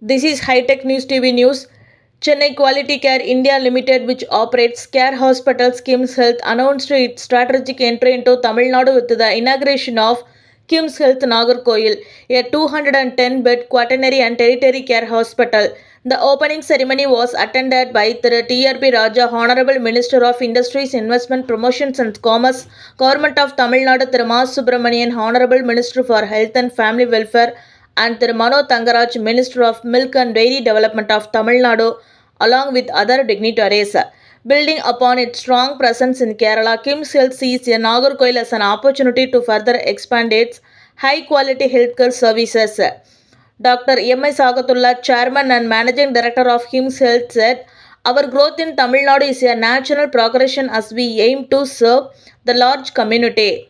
This is High Tech News TV News. Chennai Quality Care India Limited, which operates Care Hospital Schemes Health, announced its strategic entry into Tamil Nadu with the inauguration of KIMS health Nagercoil a 210 bed quaternary and tertiary care hospital. The opening ceremony was attended by Thiru TRP Raja, Honorable Minister of Industries, Investment, Promotions and Commerce, Government of Tamil Nadu Thiru Subramanian, Honorable Minister for Health and Family Welfare, and Thiru Mano Tangaraj, Minister of Milk and Dairy Development of Tamil Nadu, along with other dignitaries. Building upon its strong presence in Kerala, Kim's Health sees Nagarkoil as an opportunity to further expand its high quality healthcare services. Dr. M. S. Sagatullah, Chairman and Managing Director of Kim's Health, said, Our growth in Tamil Nadu is a natural progression as we aim to serve the large community.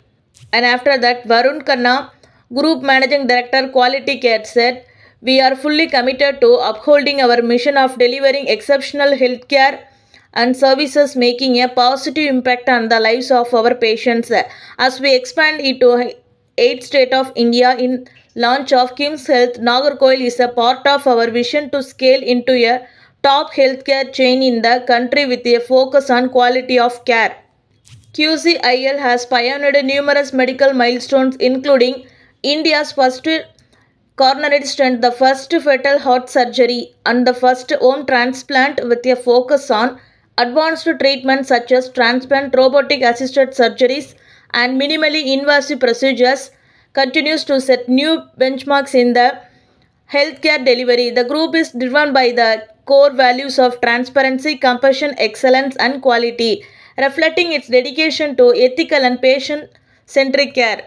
And after that, Varun Kanna, Group Managing Director Quality Care, said, We are fully committed to upholding our mission of delivering exceptional healthcare and services making a positive impact on the lives of our patients as we expand into eight state of India in launch of Kim's Health Nagarkoil is a part of our vision to scale into a top healthcare chain in the country with a focus on quality of care. QCIL has pioneered numerous medical milestones including India's first coronary stent, the first fetal heart surgery and the first home transplant with a focus on advanced treatments such as transplant, robotic assisted surgeries, and minimally invasive procedures continues to set new benchmarks in the healthcare delivery. The group is driven by the core values of transparency, compassion, excellence, and quality, reflecting its dedication to ethical and patient centric care.